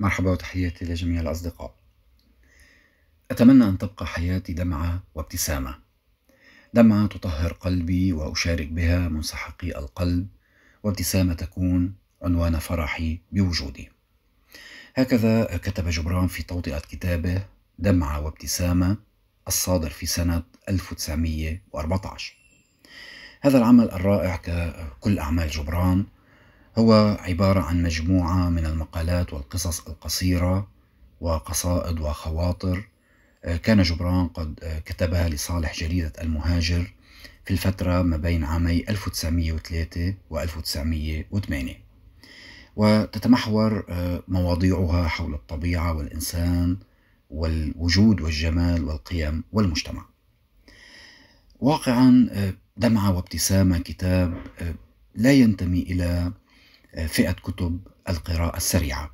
مرحبا وتحياتي لجميع الأصدقاء. أتمنى أن تبقى حياتي دمعة وابتسامة. دمعة تطهر قلبي وأشارك بها منسحقي القلب، وابتسامة تكون عنوان فرحي بوجودي. هكذا كتب جبران في توطئة كتابه دمعة وابتسامة الصادر في سنة 1914. هذا العمل الرائع ككل أعمال جبران هو عبارة عن مجموعة من المقالات والقصص القصيرة وقصائد وخواطر آه، كان جبران قد آه، كتبها لصالح جريدة المهاجر في الفترة ما بين عامي 1903 و 1908 وتتمحور آه، مواضيعها حول الطبيعة والإنسان والوجود والجمال والقيم والمجتمع واقعا دمعة وابتسامة كتاب لا ينتمي إلى فئة كتب القراءة السريعة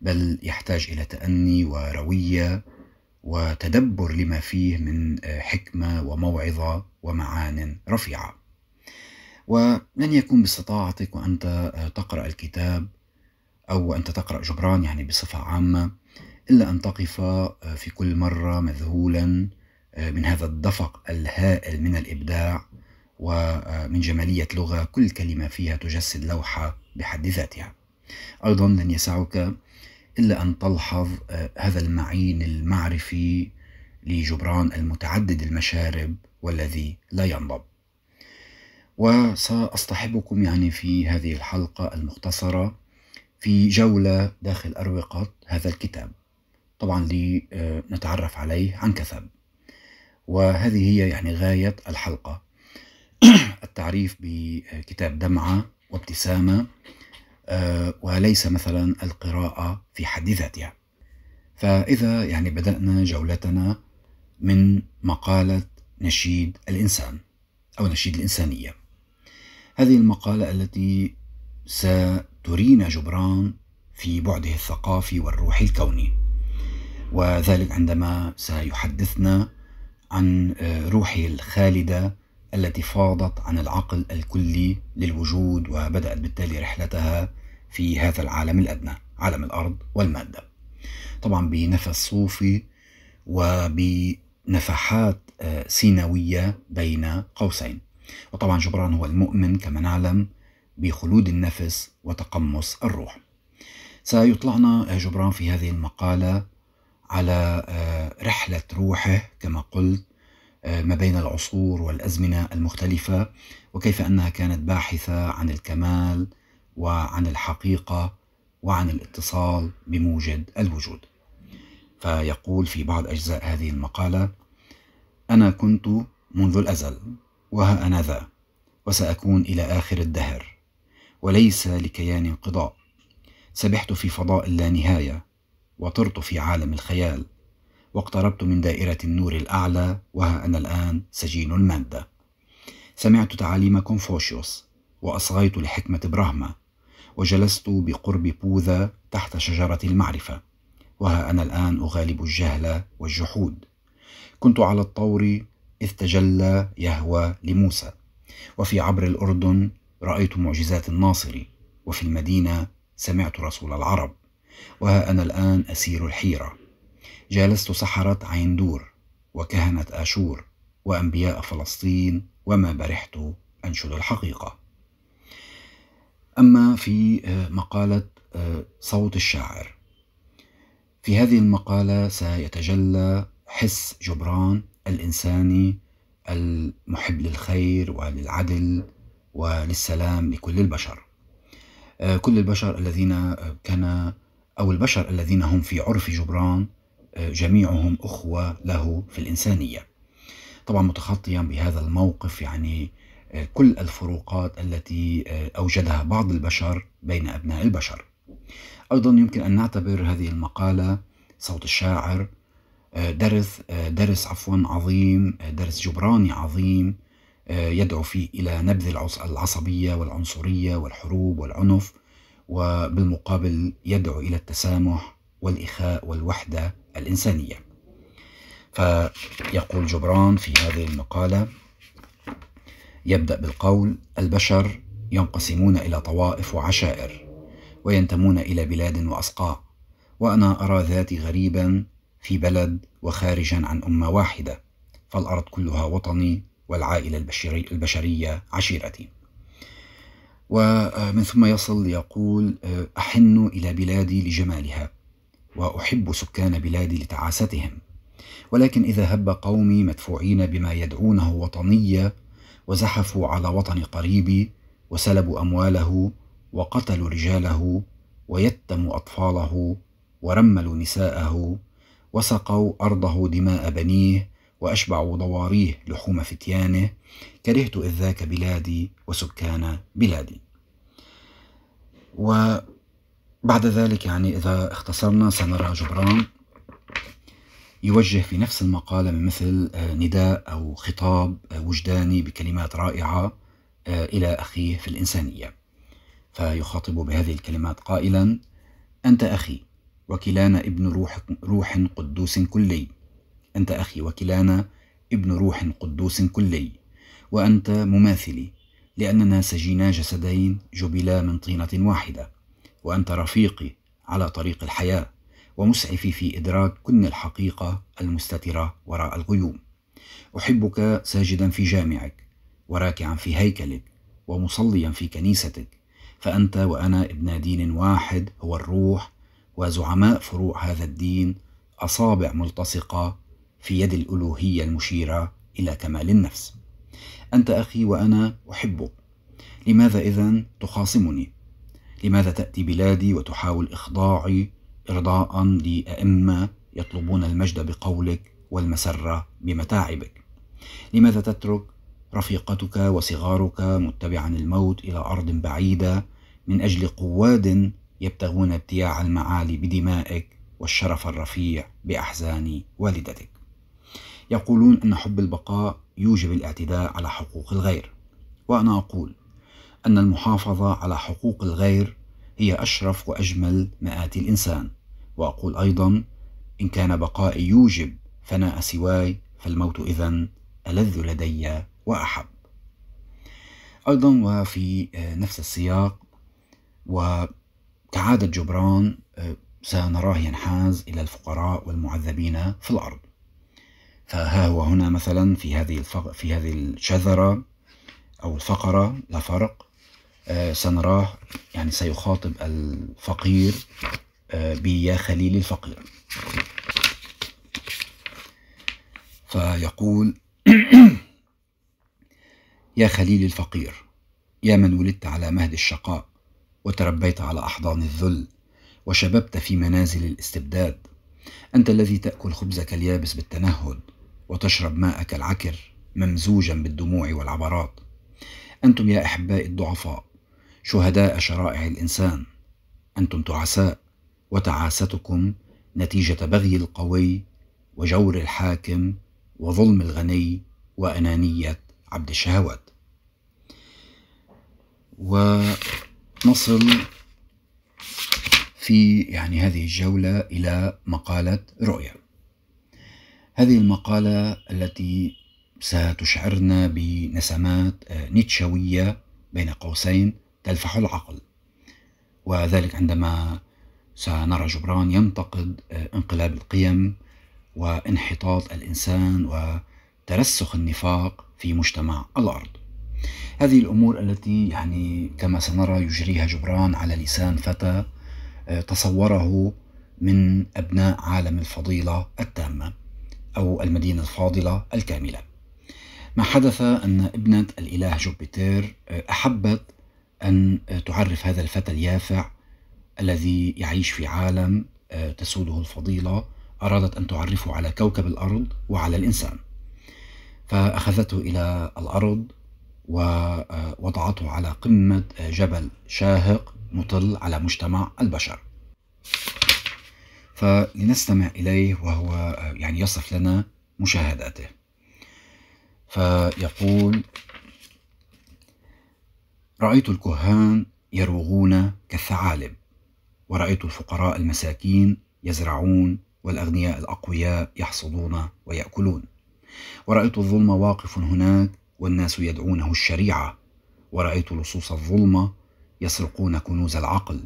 بل يحتاج إلى تأني وروية وتدبر لما فيه من آه، حكمة وموعظة ومعان رفيعة ولن يكون باستطاعتك وأنت آه، تقرأ الكتاب أو أنت تقرأ جبران يعني بصفة عامة إلا أن تقف آه، في كل مرة مذهولا من هذا الدفق الهائل من الإبداع ومن جمالية لغة كل كلمة فيها تجسد لوحة بحد ذاتها أيضا لن يسعك إلا أن تلحظ آه، هذا المعين المعرفي لجبران المتعدد المشارب والذي لا ينضب وسأصطحبكم يعني في هذه الحلقة المختصرة في جولة داخل أروقة هذا الكتاب طبعا لنتعرف آه، عليه عن كثب وهذه هي يعني غاية الحلقة التعريف بكتاب دمعة وابتسامة آه، وليس مثلا القراءة في حد ذاتها فإذا يعني بدأنا جولتنا من مقالة نشيد الإنسان أو نشيد الإنسانية هذه المقالة التي سترينا جبران في بعده الثقافي والروحي الكوني وذلك عندما سيحدثنا عن آه، روحه الخالدة التي فاضت عن العقل الكلي للوجود وبدأت بالتالي رحلتها في هذا العالم الأدنى عالم الأرض والمادة طبعا بنفس صوفي وبنفحات آه، سينوية بين قوسين وطبعا جبران هو المؤمن كما نعلم بخلود النفس وتقمص الروح سيطلعنا آه، جبران في هذه المقالة على آه، رحلة روحه كما قلت آه، ما بين العصور والازمنه المختلفه وكيف انها كانت باحثه عن الكمال وعن الحقيقه وعن الاتصال بموجد الوجود فيقول في بعض اجزاء هذه المقاله انا كنت منذ الازل وها انا ذا وساكون الى اخر الدهر وليس لكيان انقضاء سبحت في فضاء اللانهايه وطرت في عالم الخيال واقتربت من دائرة النور الأعلى وها أنا الآن سجين المادة سمعت تعاليم كونفوشيوس وأصغيت لحكمة براهما وجلست بقرب بوذا تحت شجرة المعرفة وها أنا الآن أغالب الجهل والجحود كنت على الطور إذ تجلى يهوى لموسى وفي عبر الأردن رأيت معجزات الناصر وفي المدينة سمعت رسول العرب وها أنا الآن أسير الحيرة جالست سحرة دور وكهنة آشور وأنبياء فلسطين وما برحت أنشد الحقيقة أما في آه، مقالة آه، صوت الشاعر في هذه المقالة سيتجلى حس جبران الإنساني المحب للخير وللعدل وللسلام لكل البشر آه، كل البشر الذين كان أو البشر الذين هم في عرف جبران آه، جميعهم أخوة له في الإنسانية طبعا متخطيا بهذا الموقف يعني آه، كل الفروقات التي آه، أوجدها بعض البشر بين أبناء البشر أيضا يمكن أن نعتبر هذه المقالة صوت الشاعر درس درس عفوا عظيم درس جبراني عظيم يدعو فيه إلى نبذ العصبية والعنصرية والحروب والعنف وبالمقابل يدعو إلى التسامح والإخاء والوحدة الإنسانية فيقول جبران في هذه المقالة يبدأ بالقول البشر ينقسمون إلى طوائف وعشائر وينتمون إلى بلاد وأسقاع وأنا أرى ذاتي غريبا في بلد وخارجا عن أمة واحدة فالأرض كلها وطني والعائلة البشرية عشيرتي ومن ثم يصل يقول أحن إلى بلادي لجمالها واحب سكان بلادي لتعاستهم ولكن اذا هب قومي مدفوعين بما يدعونه وطنيه وزحفوا على وطن قريبي وسلبوا امواله وقتلوا رجاله ويتموا اطفاله ورملوا نساءه وسقوا ارضه دماء بنيه واشبعوا ضواريه لحوم فتيانه كرهت اذ ذاك بلادي وسكان بلادي و بعد ذلك يعني إذا اختصرنا سنرى جبران يوجه في نفس المقالة مثل آه، نداء أو خطاب آه، وجداني بكلمات رائعة آه، إلى أخيه في الإنسانية فيخاطب بهذه الكلمات قائلا أنت أخي وكلانا ابن روح, روح قدوس كلي أنت أخي وكلانا ابن روح قدوس كلي وأنت مماثلي لأننا سجينا جسدين جبلا من طينة واحدة وأنت رفيقي على طريق الحياة ومسعفي في إدراك كن الحقيقة المستترة وراء الغيوم أحبك ساجدا في جامعك وراكعا في هيكلك ومصليا في كنيستك فأنت وأنا ابن دين واحد هو الروح وزعماء فروع هذا الدين أصابع ملتصقة في يد الألوهية المشيرة إلى كمال النفس أنت أخي وأنا أحبك لماذا إذا تخاصمني؟ لماذا تأتي بلادي وتحاول إخضاعي إرضاء لأئمة يطلبون المجد بقولك والمسرة بمتاعبك لماذا تترك رفيقتك وصغارك متبعا الموت إلى أرض بعيدة من أجل قواد يبتغون ابتياع المعالي بدمائك والشرف الرفيع بأحزان والدتك يقولون أن حب البقاء يوجب الاعتداء على حقوق الغير وأنا أقول أن المحافظة على حقوق الغير هي أشرف وأجمل مآتي الإنسان وأقول أيضا إن كان بقائي يوجب فناء سواي فالموت إذا ألذ لدي وأحب أيضا وفي آه، نفس السياق وكعادة جبران آه، سنراه ينحاز إلى الفقراء والمعذبين في الأرض فها هو هنا مثلا في هذه في هذه الشذرة أو الفقرة لا فرق آه، سنراه يعني سيخاطب الفقير آه، بيا خليل الفقير فيقول يا خليل الفقير يا من ولدت على مهد الشقاء وتربيت على أحضان الذل وشببت في منازل الاستبداد أنت الذي تأكل خبزك اليابس بالتنهد وتشرب ماءك العكر ممزوجا بالدموع والعبرات أنتم يا أحبائي الضعفاء شهداء شرائع الإنسان أنتم تعساء وتعاستكم نتيجة بغي القوي وجور الحاكم وظلم الغني وأنانية عبد الشهوات ونصل في يعني هذه الجولة إلى مقالة رؤية هذه المقالة التي ستشعرنا بنسمات آه، نيتشوية بين قوسين تلفح العقل وذلك عندما سنرى جبران ينتقد آه، انقلاب القيم وانحطاط الانسان وترسخ النفاق في مجتمع الارض. هذه الامور التي يعني كما سنرى يجريها جبران على لسان فتى آه، تصوره من ابناء عالم الفضيله التامه او المدينه الفاضله الكامله. ما حدث ان ابنه الاله جوبيتير آه، احبت أن آه، تعرف هذا الفتى اليافع الذي يعيش في عالم آه، تسوده الفضيلة أرادت أن تعرفه على كوكب الأرض وعلى الإنسان فأخذته إلى الأرض ووضعته آه، على قمة جبل شاهق مطل على مجتمع البشر فلنستمع إليه وهو يعني يصف لنا مشاهداته فيقول رأيت الكهان يروغون كالثعالب ورأيت الفقراء المساكين يزرعون والأغنياء الأقوياء يحصدون ويأكلون ورأيت الظلم واقف هناك والناس يدعونه الشريعة ورأيت لصوص الظلمة يسرقون كنوز العقل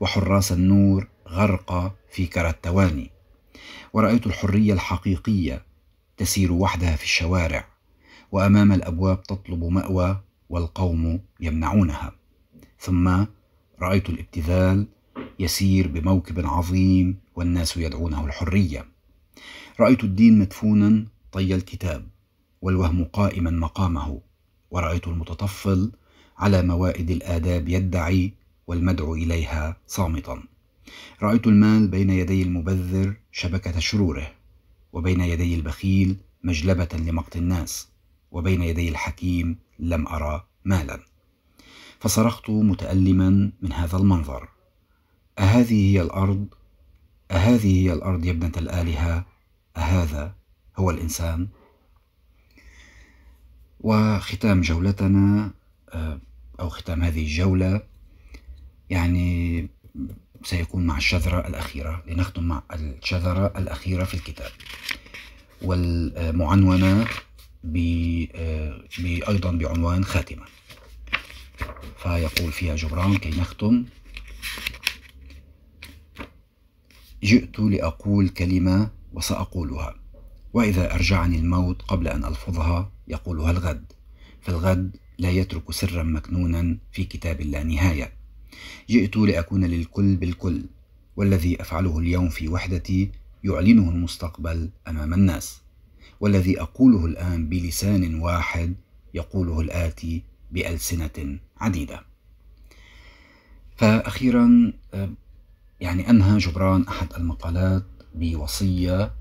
وحراس النور غرق في كرى التواني ورأيت الحرية الحقيقية تسير وحدها في الشوارع وأمام الأبواب تطلب مأوى والقوم يمنعونها ثم رأيت الابتذال يسير بموكب عظيم والناس يدعونه الحرية رأيت الدين مدفونا طي الكتاب والوهم قائما مقامه ورأيت المتطفل على موائد الآداب يدعي والمدعو إليها صامتا رأيت المال بين يدي المبذر شبكة شروره وبين يدي البخيل مجلبة لمقت الناس وبين يدي الحكيم لم أرى مالا فصرخت متألما من هذا المنظر أهذه هي الأرض؟ أهذه هي الأرض يا ابنة الآلهة؟ أهذا هو الإنسان؟ وختام جولتنا آه، أو ختام هذه الجولة يعني سيكون مع الشذرة الأخيرة لنختم مع الشذرة الأخيرة في الكتاب والمعنونة آه، أيضا بعنوان خاتمة فيقول فيها جبران كي نختم جئت لأقول كلمة وسأقولها وإذا أرجعني الموت قبل أن ألفظها يقولها الغد فالغد لا يترك سرا مكنونا في كتاب لا نهاية جئت لأكون للكل بالكل والذي أفعله اليوم في وحدتي يعلنه المستقبل أمام الناس والذي اقوله الان بلسان واحد يقوله الاتي بالسنه عديده فاخيرا يعني انهى جبران احد المقالات بوصيه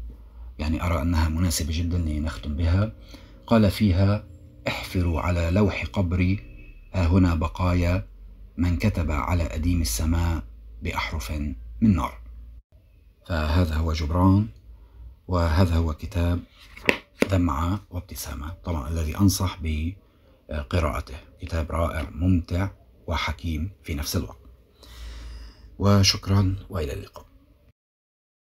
يعني ارى انها مناسبه جدا لنختم بها قال فيها احفروا على لوح قبري ها هنا بقايا من كتب على أديم السماء بأحرف من نار فهذا هو جبران وهذا هو كتاب دمعة وابتسامة طبعا الذي أنصح بقراءته كتاب رائع ممتع وحكيم في نفس الوقت وشكرا وإلى اللقاء